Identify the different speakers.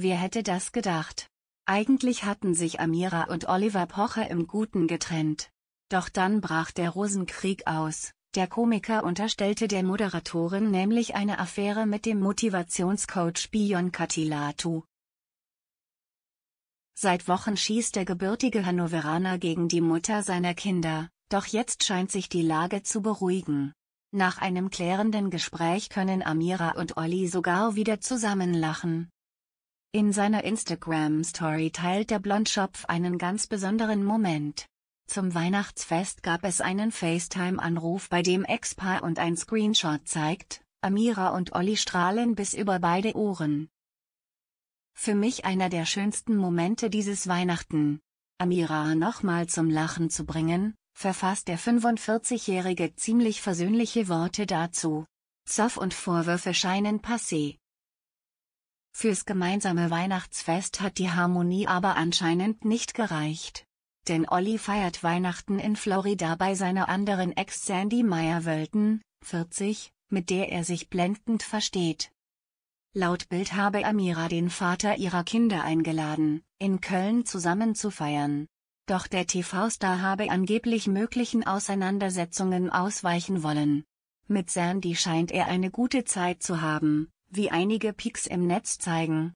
Speaker 1: Wer hätte das gedacht? Eigentlich hatten sich Amira und Oliver Pocher im Guten getrennt. Doch dann brach der Rosenkrieg aus. Der Komiker unterstellte der Moderatorin nämlich eine Affäre mit dem Motivationscoach Bion Katilatu. Seit Wochen schießt der gebürtige Hannoveraner gegen die Mutter seiner Kinder, doch jetzt scheint sich die Lage zu beruhigen. Nach einem klärenden Gespräch können Amira und Olli sogar wieder zusammenlachen. In seiner Instagram-Story teilt der Blondschopf einen ganz besonderen Moment. Zum Weihnachtsfest gab es einen FaceTime-Anruf, bei dem Ex-Paar und ein Screenshot zeigt, Amira und Olli strahlen bis über beide Ohren. Für mich einer der schönsten Momente dieses Weihnachten. Amira nochmal zum Lachen zu bringen, verfasst der 45-Jährige ziemlich versöhnliche Worte dazu. Zoff und Vorwürfe scheinen passé. Fürs gemeinsame Weihnachtsfest hat die Harmonie aber anscheinend nicht gereicht. Denn Olli feiert Weihnachten in Florida bei seiner anderen Ex Sandy Meyer-Wölten, 40, mit der er sich blendend versteht. Laut Bild habe Amira den Vater ihrer Kinder eingeladen, in Köln zusammen zu feiern. Doch der TV-Star habe angeblich möglichen Auseinandersetzungen ausweichen wollen. Mit Sandy scheint er eine gute Zeit zu haben, wie einige Peaks im Netz zeigen